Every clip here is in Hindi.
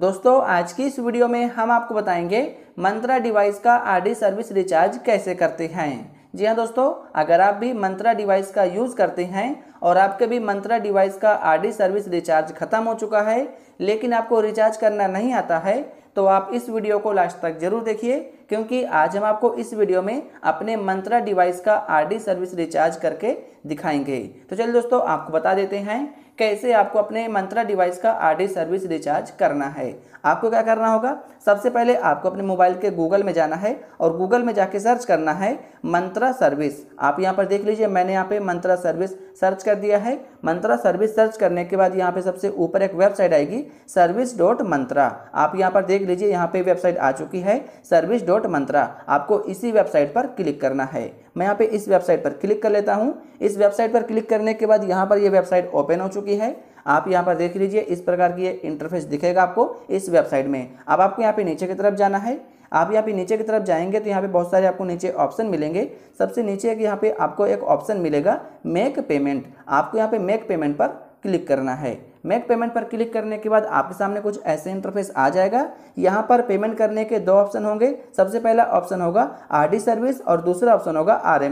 दोस्तों आज की इस वीडियो में हम आपको बताएंगे मंत्रा डिवाइस का आरडी सर्विस रिचार्ज कैसे करते हैं जी हाँ दोस्तों अगर आप भी मंत्रा डिवाइस का यूज़ करते हैं और आपके भी मंत्रा डिवाइस का आरडी सर्विस रिचार्ज खत्म हो चुका है लेकिन आपको रिचार्ज करना नहीं आता है तो आप इस वीडियो को लास्ट तक जरूर देखिए क्योंकि आज हम आपको इस वीडियो में अपने मंत्रा डिवाइस का आरडी सर्विस रिचार्ज करके दिखाएंगे तो चलिए दोस्तों आपको बता देते हैं कैसे आपको अपने मंत्रा डिवाइस का आर सर्विस रिचार्ज करना है आपको क्या करना होगा सबसे पहले आपको अपने मोबाइल के गूगल में जाना है और गूगल में जाके सर्च करना है मंत्रा सर्विस आप यहाँ पर देख लीजिए मैंने यहाँ पे मंत्रा सर्विस सर्च कर दिया है मंत्रा सर्विस सर्च करने के बाद यहाँ पे सबसे ऊपर एक वेबसाइट आएगी सर्विस डॉट मंत्रा आप यहाँ पर देख लीजिए यहाँ पे वेबसाइट आ चुकी है सर्विस डॉट मंत्रा आपको इसी वेबसाइट पर क्लिक करना है मैं यहाँ पे इस वेबसाइट पर क्लिक कर लेता हूँ इस वेबसाइट पर क्लिक करने के बाद यहाँ पर ये यह वेबसाइट ओपन हो चुकी है आप यहाँ पर देख लीजिए इस प्रकार की ये इंटरफेस दिखेगा आपको इस वेबसाइट में अब आपको यहाँ पे नीचे की तरफ जाना है आप यहाँ पे नीचे की तरफ जाएंगे तो यहाँ पे बहुत सारे आपको नीचे ऑप्शन मिलेंगे सबसे नीचे यहाँ पे आपको एक ऑप्शन मिलेगा मेक पेमेंट आपको यहाँ पे मेक पेमेंट पर क्लिक करना है मेक पेमेंट पर क्लिक करने के बाद आपके सामने कुछ ऐसे इंटरफेस आ जाएगा यहाँ पर पेमेंट करने के दो ऑप्शन होंगे सबसे पहला ऑप्शन होगा आर सर्विस और दूसरा ऑप्शन होगा आर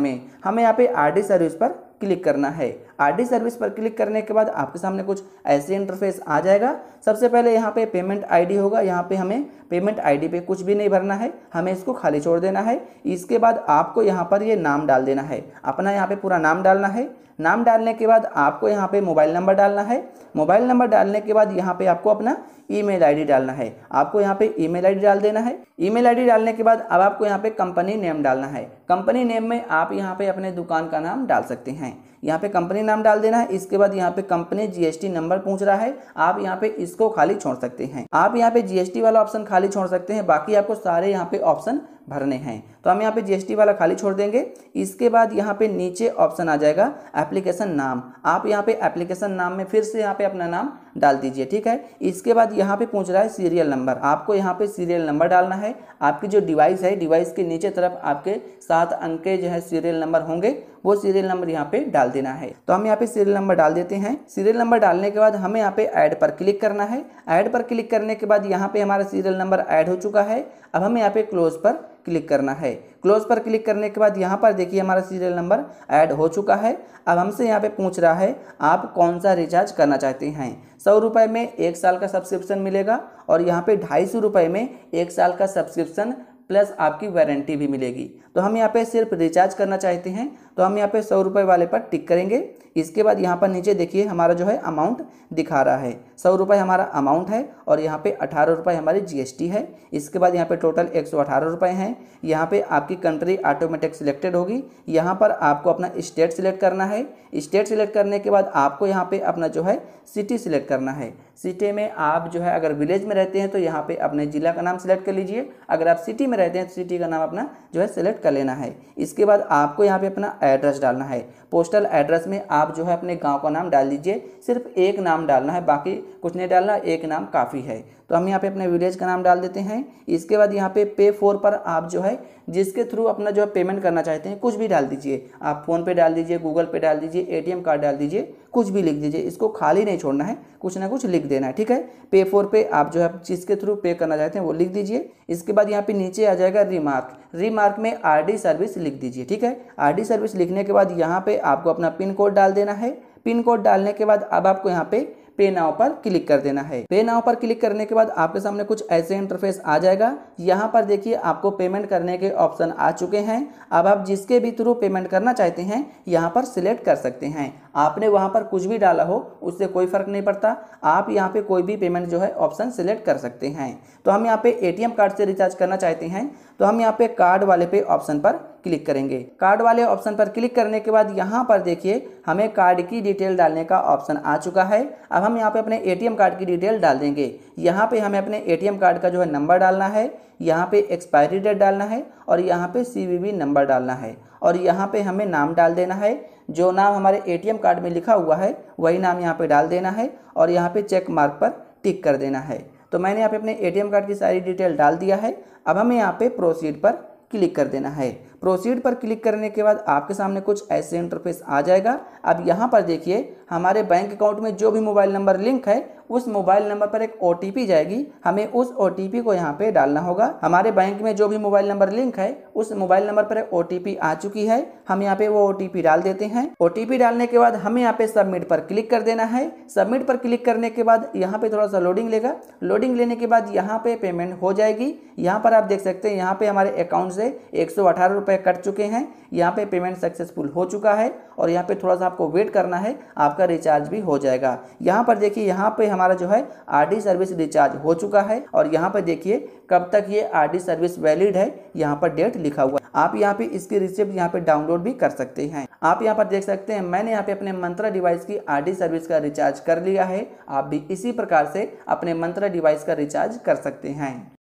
हमें यहाँ पे आर सर्विस पर क्लिक करना है आरडी सर्विस पर क्लिक करने के बाद आपके सामने कुछ ऐसे इंटरफेस आ जाएगा सबसे पहले यहाँ पे पेमेंट आईडी होगा यहाँ पे हमें पेमेंट आईडी पे कुछ भी नहीं भरना है हमें इसको खाली छोड़ देना है इसके बाद आपको यहाँ पर ये यह नाम डाल देना है अपना यहाँ पे पूरा नाम डालना है नाम डालने के बाद आपको यहाँ पे मोबाइल नंबर डालना है मोबाइल नंबर डालने के बाद यहाँ पे आपको अपना ईमेल आईडी डालना है आपको यहाँ पे ईमेल आईडी डाल देना है ईमेल आईडी डालने के बाद अब आपको यहाँ पे कंपनी नेम डालना है कंपनी नेम में आप यहाँ पे अपने दुकान का नाम डाल सकते हैं यहाँ पे कंपनी नाम डाल देना है इसके बाद यहाँ पे कंपनी जीएसटी नंबर पूछ रहा है आप यहाँ पे इसको खाली छोड़ सकते हैं आप यहाँ पे जीएसटी वाला ऑप्शन खाली छोड़ सकते हैं बाकी आपको सारे यहाँ पे ऑप्शन भरने हैं तो हम यहाँ पे जीएसटी वाला खाली छोड़ देंगे इसके बाद यहाँ पे नीचे ऑप्शन आ जाएगा एप्लीकेशन नाम आप यहाँ पे एप्लीकेशन नाम में फिर से यहाँ पे अपना नाम डाल दीजिए ठीक है इसके बाद यहाँ पे पूछ रहा है सीरियल नंबर आपको यहाँ पे सीरियल नंबर डालना है आपकी जो डिवाइस है डिवाइस के नीचे तरफ आपके सात अंक के जो है सीरियल नंबर होंगे वो सीरियल नंबर यहाँ पे डाल देना है तो हम यहाँ पे सीरियल नंबर डाल देते हैं सीरियल नंबर डालने के बाद हमें यहाँ पे ऐड पर क्लिक करना है ऐड पर क्लिक करने के बाद यहाँ पे हमारा सीरियल नंबर ऐड हो चुका है अब हम यहाँ पे क्लोज पर क्लिक करना है क्लोज पर क्लिक करने के बाद यहाँ पर देखिए हमारा सीरियल नंबर ऐड हो चुका है अब हमसे यहाँ पे पूछ रहा है आप कौन सा रिचार्ज करना चाहते हैं सौ रुपये में एक साल का सब्सक्रिप्शन मिलेगा और यहाँ पे ढाई सौ रुपये में एक साल का सब्सक्रिप्शन प्लस आपकी वारंटी भी मिलेगी तो हम यहाँ पे सिर्फ रिचार्ज करना चाहते हैं तो हम यहाँ पे सौ रुपये वाले पर टिक करेंगे इसके बाद यहाँ पर नीचे देखिए हमारा जो है अमाउंट दिखा रहा है सौ रुपये हमारा अमाउंट है और यहाँ पे अठारह रुपये हमारी जीएसटी है इसके बाद यहाँ पे टोटल एक सौ अठारह रुपये हैं यहाँ पर आपकी कंट्री ऑटोमेटिक सिलेक्टेड होगी यहाँ पर आपको अपना स्टेट सिलेक्ट करना है स्टेट सिलेक्ट करने के बाद आपको यहाँ पर अपना जो है सिटी सिलेक्ट करना है सिटी में आप जो है अगर विलेज में रहते हैं तो यहाँ पर अपने ज़िला का नाम सिलेक्ट कर लीजिए अगर आप सिटी में रहते हैं सिटी का नाम अपना जो है सिलेक्ट कर लेना है इसके बाद आपको यहाँ पे अपना एड्रेस डालना है पोस्टल एड्रेस में आप जो है अपने गाँव का नाम डाल दीजिए सिर्फ एक नाम डालना है बाकी कुछ नहीं डालना एक नाम काफ़ी है तो हम यहाँ पे अपने विलेज का नाम डाल देते हैं इसके बाद यहाँ पे पे फोर पर आप जो है जिसके थ्रू अपना जो है पेमेंट करना चाहते हैं कुछ भी डाल दीजिए आप फ़ोन पे डाल दीजिए गूगल पे डाल दीजिए एटीएम कार्ड डाल दीजिए कुछ भी लिख दीजिए इसको खाली नहीं छोड़ना है कुछ ना कुछ लिख देना है ठीक है पे फोर पे आप जो है जिसके थ्रू पे करना चाहते हैं वो लिख दीजिए इसके बाद यहाँ पे नीचे आ जाएगा रिमार्क रिमार्क में आर सर्विस लिख दीजिए ठीक है आर सर्विस लिखने के बाद यहाँ पर आपको अपना पिन कोड डाल देना है पिन कोड डालने के बाद अब आपको यहाँ पे पे नाव पर क्लिक कर देना है पे नाव पर क्लिक करने के बाद आपके सामने कुछ ऐसे इंटरफेस आ जाएगा यहाँ पर देखिए आपको पेमेंट करने के ऑप्शन आ चुके हैं अब आप जिसके भी थ्रू पेमेंट करना चाहते हैं यहाँ पर सिलेक्ट कर सकते हैं आपने वहाँ पर कुछ भी डाला हो उससे कोई फ़र्क नहीं पड़ता आप यहाँ पे कोई भी पेमेंट जो है ऑप्शन सेलेक्ट कर सकते हैं तो हम यहाँ पे एटीएम कार्ड से रिचार्ज करना चाहते हैं तो हम यहाँ पे कार्ड वाले पे ऑप्शन पर क्लिक करेंगे कार्ड वाले ऑप्शन पर क्लिक करने के बाद यहाँ पर देखिए हमें कार्ड की डिटेल डालने का ऑप्शन आ चुका है अब हम यहाँ पे अपने ए कार्ड की डिटेल डाल देंगे यहाँ पे हमें अपने ए कार्ड का जो है नंबर डालना है यहाँ पे एक्सपायरी डेट डालना है और यहाँ पे सी नंबर डालना है और यहाँ पे हमें नाम डाल देना है जो नाम हमारे एटीएम कार्ड में लिखा हुआ है वही नाम यहाँ पे डाल देना है और यहाँ पे चेक मार्क पर टिक कर देना है तो मैंने यहाँ पे अपने एटीएम कार्ड की सारी डिटेल डाल दिया है अब हमें यहाँ पे प्रोसीड पर क्लिक कर देना है प्रोसीड पर क्लिक करने के बाद आपके सामने कुछ ऐसे इंटरफेस आ जाएगा अब यहाँ पर देखिए हमारे बैंक अकाउंट में जो भी मोबाइल नंबर लिंक है उस मोबाइल नंबर पर एक ओ जाएगी हमें उस ओ को यहाँ पे डालना होगा हमारे बैंक में जो भी मोबाइल नंबर लिंक है उस मोबाइल नंबर पर एक ओ आ चुकी है हम यहाँ पे वो ओ डाल देते हैं ओ डालने के बाद हमें यहाँ पे सबमिट पर क्लिक कर देना है सबमिट पर क्लिक करने के बाद यहाँ पे थोड़ा सा लोडिंग लेगा लोडिंग लेने के बाद यहाँ पे पेमेंट हो जाएगी यहाँ पर आप देख सकते हैं यहाँ पे हमारे अकाउंट से एक सौ कट चुके हैं यहाँ पे पेमेंट सक्सेसफुल हो चुका है और यहाँ पे थोड़ा सा आपको वेट करना है आपका रिचार्ज भी हो जाएगा यहाँ पर देखिए यहाँ पे हम हमारा जो है आरडी सर्विस रिचार्ज हो चुका है और यहाँ पर देखिए कब तक ये आरडी सर्विस वैलिड है यहाँ पर डेट लिखा हुआ आप यहाँ पे इसकी रिसिप्ट यहाँ पे डाउनलोड भी कर सकते हैं आप यहाँ पर देख सकते हैं मैंने यहाँ पे अपने मंत्रा डिवाइस की आरडी सर्विस का रिचार्ज कर लिया है आप भी इसी प्रकार से अपने मंत्रा डिवाइस का रिचार्ज कर सकते हैं